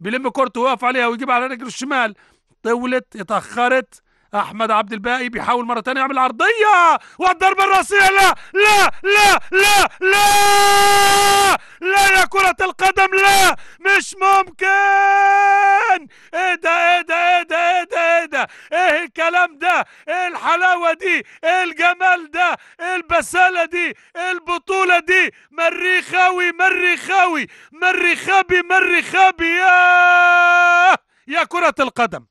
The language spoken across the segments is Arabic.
بيلم كورته ويقف عليها ويجيب على رجله الشمال طولت اتاخرت احمد عبد الباقي بيحاول مره تانية يعمل عرضيه والضربه الراسيه لا لا لا لا لا لا يا كره القدم لا مش ممكن ايه ده ايه ده ايه الكلام ده ايه الحلاوه دي ايه الجمال ده ايه البساله دي ايه البطوله دي مريخاوي مريخاوي مري خابي يا يا كره القدم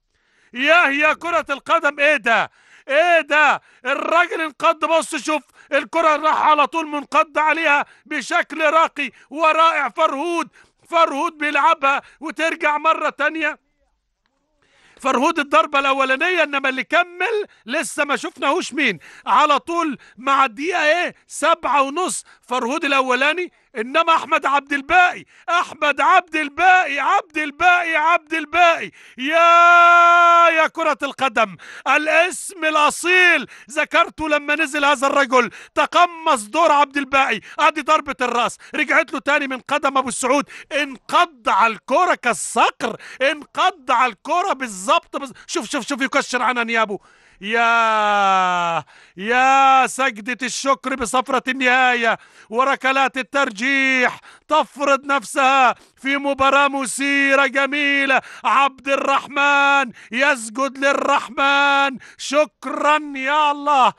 ياه يا كره القدم ايه ده ايه ده الراجل انقض بص شوف الكره راح على طول منقض عليها بشكل راقي ورائع فرهود فرهود بيلعبها وترجع مره تانيه فرهود الضربه الاولانيه انما اللي كمل لسه ما شفناهوش مين على طول مع الدقيقه ايه سبعة ونص فرهود الاولاني انما احمد عبد الباقي احمد عبد الباقي عبد الباقي عبد الباقي يا يا كرة القدم الاسم الاصيل ذكرته لما نزل هذا الرجل تقمص دور عبد الباقي ادي ضربة الراس رجعت له تاني من قدم ابو السعود انقض على الكرة كالصقر انقض على الكرة بالظبط شوف شوف شوف يكشر عنها نيابه يا يا سجدة الشكر بصفرة النهاية وركلات الترجيح تفرض نفسها في مباراة مثيرة جميلة عبد الرحمن يسجد للرحمن شكرا يا الله